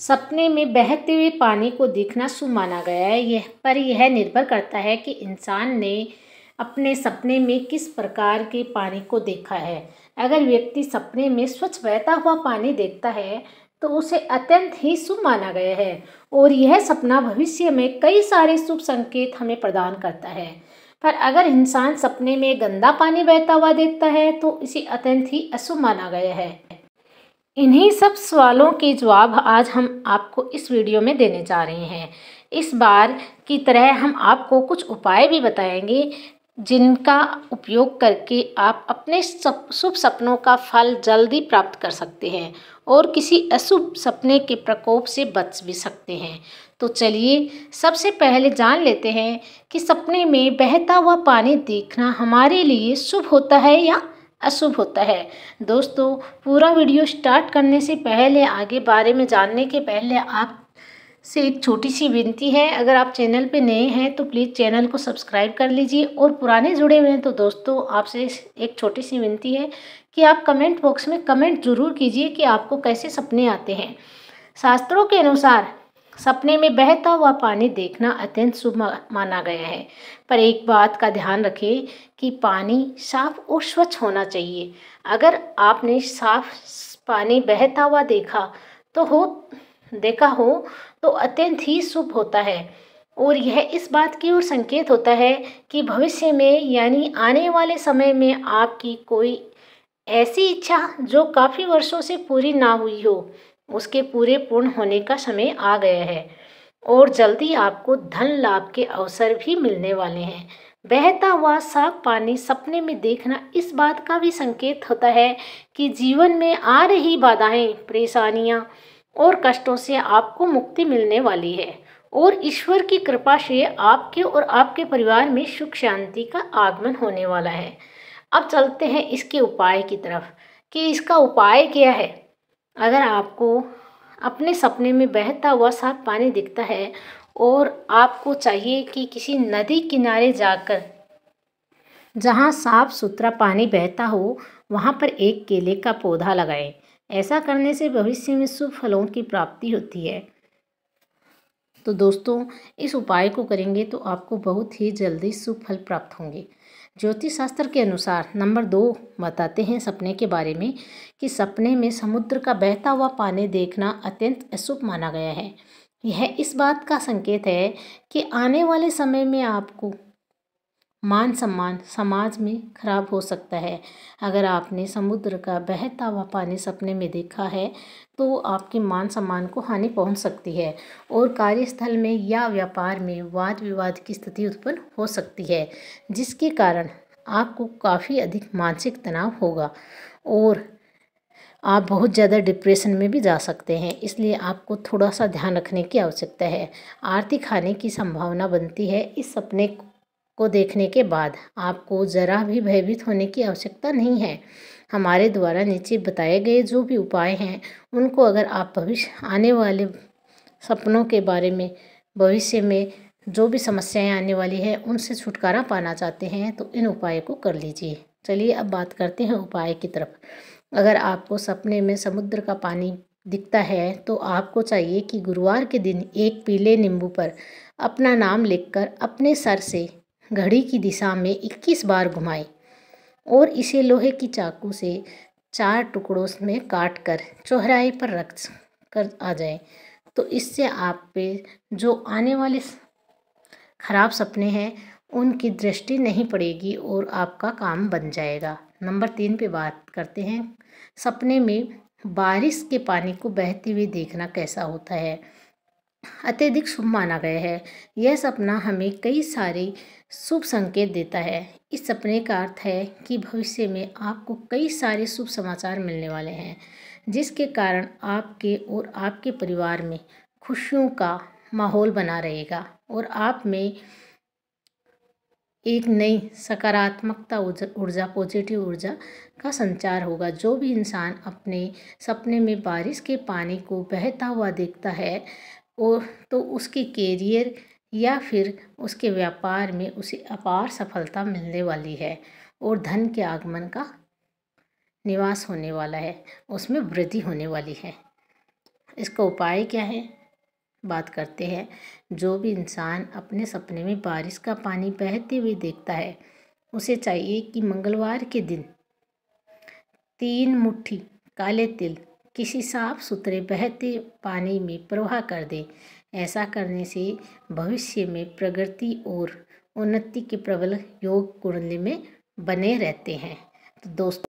सपने में बहते हुए पानी को देखना शुभ माना गया है यह पर यह निर्भर करता है कि इंसान ने अपने सपने में किस प्रकार के पानी को देखा है अगर व्यक्ति सपने में स्वच्छ बहता हुआ पानी देखता है तो उसे अत्यंत ही शुभ माना गया है और यह सपना भविष्य में कई सारे शुभ संकेत हमें प्रदान करता है पर अगर इंसान सपने में गंदा पानी बहता हुआ देखता है तो इसे अत्यंत ही अशुभ माना गया है इन्हीं सब सवालों के जवाब आज हम आपको इस वीडियो में देने जा रहे हैं इस बार की तरह हम आपको कुछ उपाय भी बताएंगे जिनका उपयोग करके आप अपने शुभ सपनों का फल जल्दी प्राप्त कर सकते हैं और किसी अशुभ सपने के प्रकोप से बच भी सकते हैं तो चलिए सबसे पहले जान लेते हैं कि सपने में बहता हुआ पानी देखना हमारे लिए शुभ होता है या अशुभ होता है दोस्तों पूरा वीडियो स्टार्ट करने से पहले आगे बारे में जानने के पहले आप से एक छोटी सी विनती है अगर आप चैनल पे नए हैं तो प्लीज़ चैनल को सब्सक्राइब कर लीजिए और पुराने जुड़े हुए हैं तो दोस्तों आपसे एक छोटी सी विनती है कि आप कमेंट बॉक्स में कमेंट ज़रूर कीजिए कि आपको कैसे सपने आते हैं शास्त्रों के अनुसार सपने में बहता हुआ पानी देखना अत्यंत शुभ माना गया है पर एक बात का ध्यान रखें कि पानी साफ और स्वच्छ होना चाहिए अगर आपने साफ पानी बहता हुआ देखा तो हो देखा हो तो अत्यंत ही शुभ होता है और यह इस बात की ओर संकेत होता है कि भविष्य में यानी आने वाले समय में आपकी कोई ऐसी इच्छा जो काफ़ी वर्षों से पूरी ना हुई हो उसके पूरे पूर्ण होने का समय आ गया है और जल्दी आपको धन लाभ के अवसर भी मिलने वाले हैं बहता हुआ साफ पानी सपने में देखना इस बात का भी संकेत होता है कि जीवन में आ रही बाधाएं परेशानियां और कष्टों से आपको मुक्ति मिलने वाली है और ईश्वर की कृपा से आपके और आपके परिवार में सुख शांति का आगमन होने वाला है अब चलते हैं इसके उपाय की तरफ कि इसका उपाय क्या है अगर आपको अपने सपने में बहता हुआ साफ पानी दिखता है और आपको चाहिए कि किसी नदी किनारे जाकर जहाँ साफ सुथरा पानी बहता हो वहाँ पर एक केले का पौधा लगाएं ऐसा करने से भविष्य में शुभ फलों की प्राप्ति होती है तो दोस्तों इस उपाय को करेंगे तो आपको बहुत ही जल्दी शुभ फल प्राप्त होंगे ज्योतिष शास्त्र के अनुसार नंबर दो बताते हैं सपने के बारे में कि सपने में समुद्र का बहता हुआ पानी देखना अत्यंत अशुभ माना गया है यह इस बात का संकेत है कि आने वाले समय में आपको मान सम्मान समाज में खराब हो सकता है अगर आपने समुद्र का बहता हुआ पानी सपने में देखा है तो आपके मान सम्मान को हानि पहुंच सकती है और कार्यस्थल में या व्यापार में वाद विवाद की स्थिति उत्पन्न हो सकती है जिसके कारण आपको काफ़ी अधिक मानसिक तनाव होगा और आप बहुत ज़्यादा डिप्रेशन में भी जा सकते हैं इसलिए आपको थोड़ा सा ध्यान रखने की आवश्यकता है आर्थिक हानि की संभावना बनती है इस सपने को देखने के बाद आपको ज़रा भी भयभीत होने की आवश्यकता नहीं है हमारे द्वारा नीचे बताए गए जो भी उपाय हैं उनको अगर आप भविष्य आने वाले सपनों के बारे में भविष्य में जो भी समस्याएं आने वाली है उनसे छुटकारा पाना चाहते हैं तो इन उपाय को कर लीजिए चलिए अब बात करते हैं उपाय की तरफ अगर आपको सपने में समुद्र का पानी दिखता है तो आपको चाहिए कि गुरुवार के दिन एक पीले नींबू पर अपना नाम लिखकर अपने सर से घड़ी की दिशा में 21 बार घुमाएं और इसे लोहे की चाकू से चार टुकड़ों में काट कर चौहराई पर रख कर आ जाए तो इससे आप पे जो आने वाले खराब सपने हैं उनकी दृष्टि नहीं पड़ेगी और आपका काम बन जाएगा नंबर तीन पे बात करते हैं सपने में बारिश के पानी को बहते हुए देखना कैसा होता है अत्यधिक शुभ माना गया है यह सपना हमें कई सारे शुभ संकेत देता है इस सपने का अर्थ है कि भविष्य में आपको कई सारे शुभ समाचार मिलने वाले हैं जिसके कारण आपके और आपके परिवार में खुशियों का माहौल बना रहेगा और आप में एक नई सकारात्मकता ऊर्जा पॉजिटिव ऊर्जा का संचार होगा जो भी इंसान अपने सपने में बारिश के पानी को बहता हुआ देखता है और तो उसके कैरियर या फिर उसके व्यापार में उसे अपार सफलता मिलने वाली है और धन के आगमन का निवास होने वाला है उसमें वृद्धि होने वाली है इसका उपाय क्या है बात करते हैं जो भी इंसान अपने सपने में बारिश का पानी बहते हुए देखता है उसे चाहिए कि मंगलवार के दिन तीन मुट्ठी काले तिल किसी साफ सुथरे बहते पानी में प्रवाह कर दें ऐसा करने से भविष्य में प्रगति और उन्नति के प्रबल योग कुंडली में बने रहते हैं तो दोस्तों